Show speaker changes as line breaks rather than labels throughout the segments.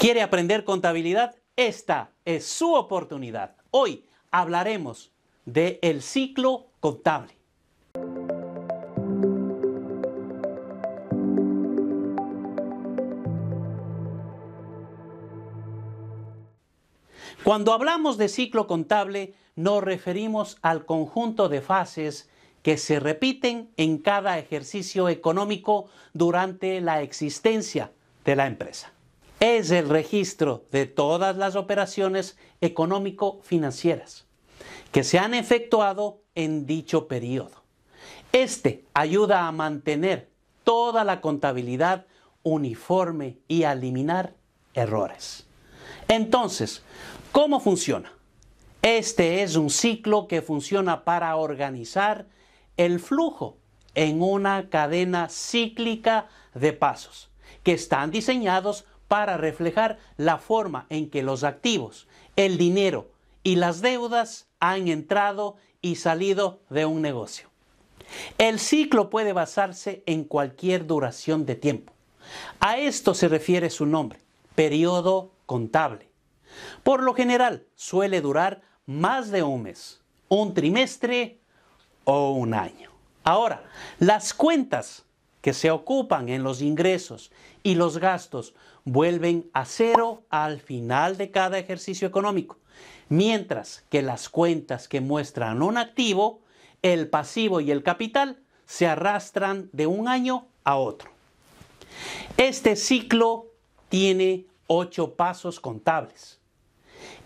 ¿Quiere aprender contabilidad? Esta es su oportunidad. Hoy hablaremos del ciclo contable. Cuando hablamos de ciclo contable, nos referimos al conjunto de fases que se repiten en cada ejercicio económico durante la existencia de la empresa es el registro de todas las operaciones económico-financieras que se han efectuado en dicho periodo. Este ayuda a mantener toda la contabilidad uniforme y a eliminar errores. Entonces, ¿cómo funciona? Este es un ciclo que funciona para organizar el flujo en una cadena cíclica de pasos que están diseñados para reflejar la forma en que los activos, el dinero y las deudas han entrado y salido de un negocio. El ciclo puede basarse en cualquier duración de tiempo. A esto se refiere su nombre, periodo contable. Por lo general suele durar más de un mes, un trimestre o un año. Ahora, las cuentas que se ocupan en los ingresos y los gastos vuelven a cero al final de cada ejercicio económico, mientras que las cuentas que muestran un activo, el pasivo y el capital se arrastran de un año a otro. Este ciclo tiene ocho pasos contables.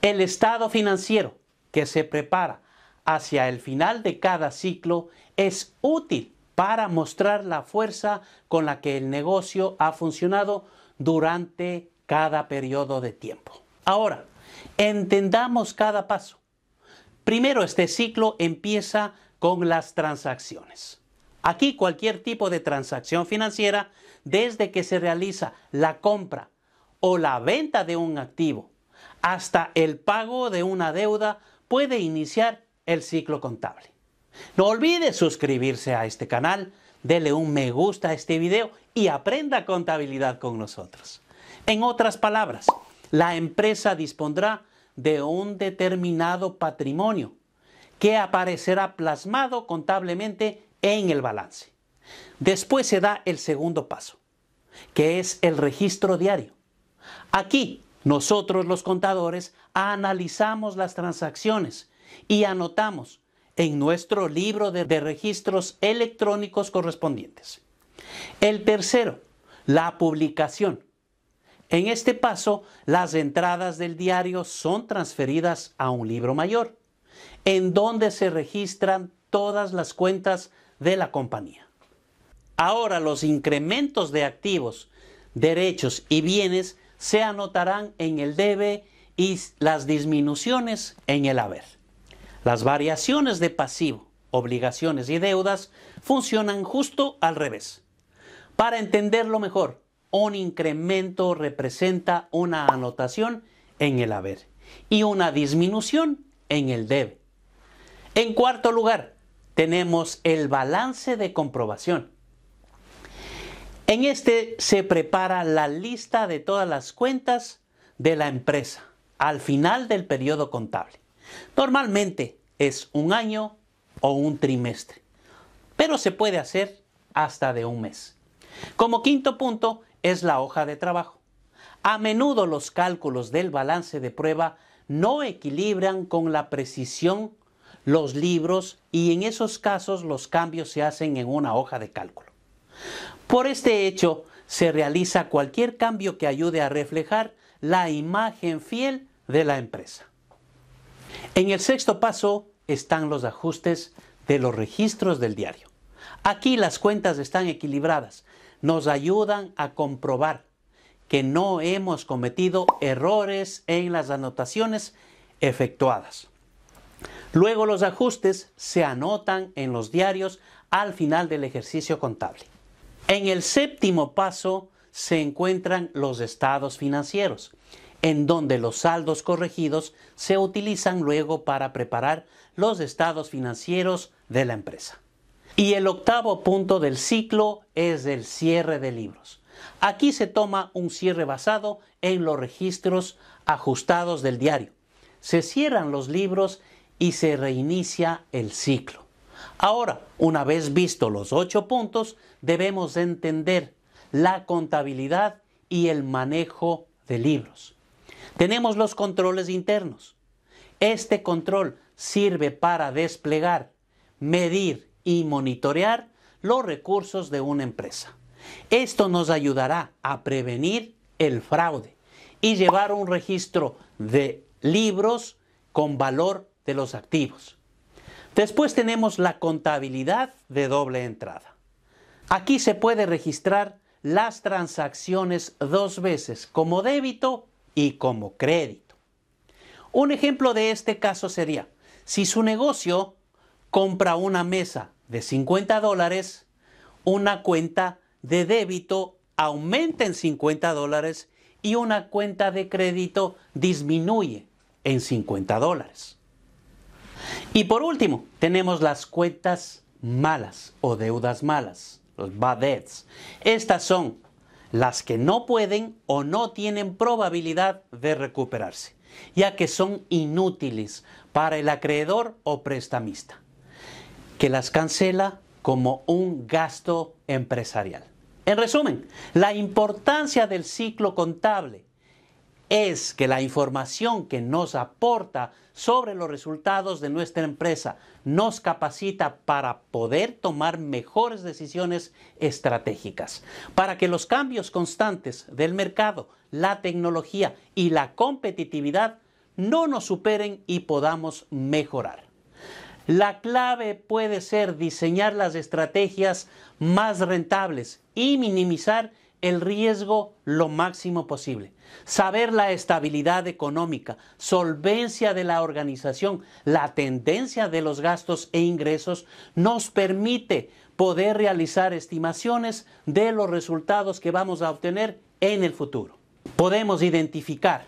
El estado financiero que se prepara hacia el final de cada ciclo es útil para mostrar la fuerza con la que el negocio ha funcionado durante cada periodo de tiempo. Ahora, entendamos cada paso. Primero, este ciclo empieza con las transacciones. Aquí cualquier tipo de transacción financiera, desde que se realiza la compra o la venta de un activo hasta el pago de una deuda, puede iniciar el ciclo contable. No olvides suscribirse a este canal, dele un me gusta a este video y aprenda contabilidad con nosotros. En otras palabras, la empresa dispondrá de un determinado patrimonio que aparecerá plasmado contablemente en el balance. Después se da el segundo paso, que es el registro diario. Aquí nosotros los contadores analizamos las transacciones y anotamos en nuestro libro de, registros electrónicos correspondientes. El tercero, la publicación. En este paso, las entradas del diario son transferidas a un libro mayor, en donde se registran todas las cuentas de la compañía. Ahora los incrementos de activos, derechos y bienes se anotarán en el debe y las disminuciones en el haber. Las variaciones de pasivo, obligaciones y deudas funcionan justo al revés. Para entenderlo mejor, un incremento representa una anotación en el haber y una disminución en el debe. En cuarto lugar, tenemos el balance de comprobación. En este se prepara la lista de todas las cuentas de la empresa al final del periodo contable. Normalmente es un año o un trimestre, pero se puede hacer hasta de un mes. Como quinto punto es la hoja de trabajo. A menudo los cálculos del balance de prueba no equilibran con la precisión los libros y en esos casos los cambios se hacen en una hoja de cálculo. Por este hecho, se realiza cualquier cambio que ayude a reflejar la imagen fiel de la empresa. En el sexto paso están los ajustes de los registros del diario. Aquí las cuentas están equilibradas. Nos ayudan a comprobar que no hemos cometido errores en las anotaciones efectuadas. Luego los ajustes se anotan en los diarios al final del ejercicio contable. En el séptimo paso se encuentran los estados financieros en donde los saldos corregidos se utilizan luego para preparar los estados financieros de la empresa. Y el octavo punto del ciclo es el cierre de libros. Aquí se toma un cierre basado en los registros ajustados del diario. Se cierran los libros y se reinicia el ciclo. Ahora, una vez visto los ocho puntos, debemos entender la contabilidad y el manejo de libros. Tenemos los controles internos. Este control sirve para desplegar, medir y monitorear los recursos de una empresa. Esto nos ayudará a prevenir el fraude y llevar un registro de libros con valor de los activos. Después tenemos la contabilidad de doble entrada. Aquí se puede registrar las transacciones dos veces como débito y como crédito. Un ejemplo de este caso sería, si su negocio compra una mesa de 50 dólares, una cuenta de débito aumenta en 50 dólares y una cuenta de crédito disminuye en 50 dólares. Y por último, tenemos las cuentas malas o deudas malas, los bad debts. Estas son las que no pueden o no tienen probabilidad de recuperarse, ya que son inútiles para el acreedor o prestamista, que las cancela como un gasto empresarial. En resumen, la importancia del ciclo contable es que la información que nos aporta sobre los resultados de nuestra empresa nos capacita para poder tomar mejores decisiones estratégicas, para que los cambios constantes del mercado, la tecnología y la competitividad no nos superen y podamos mejorar. La clave puede ser diseñar las estrategias más rentables y minimizar el riesgo lo máximo posible, saber la estabilidad económica, solvencia de la organización, la tendencia de los gastos e ingresos nos permite poder realizar estimaciones de los resultados que vamos a obtener en el futuro. Podemos identificar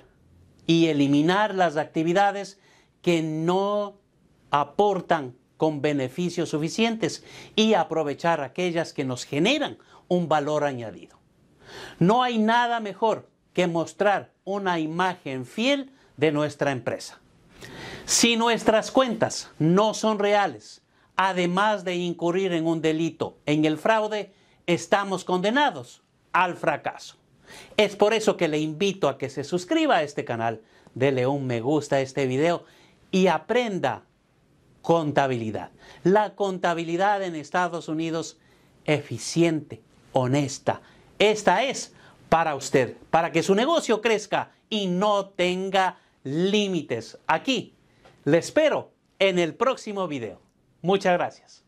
y eliminar las actividades que no aportan con beneficios suficientes y aprovechar aquellas que nos generan un valor añadido. No hay nada mejor que mostrar una imagen fiel de nuestra empresa. Si nuestras cuentas no son reales, además de incurrir en un delito, en el fraude, estamos condenados al fracaso. Es por eso que le invito a que se suscriba a este canal, de un me gusta a este video y aprenda contabilidad. La contabilidad en Estados Unidos eficiente, honesta, esta es para usted, para que su negocio crezca y no tenga límites. Aquí le espero en el próximo video. Muchas gracias.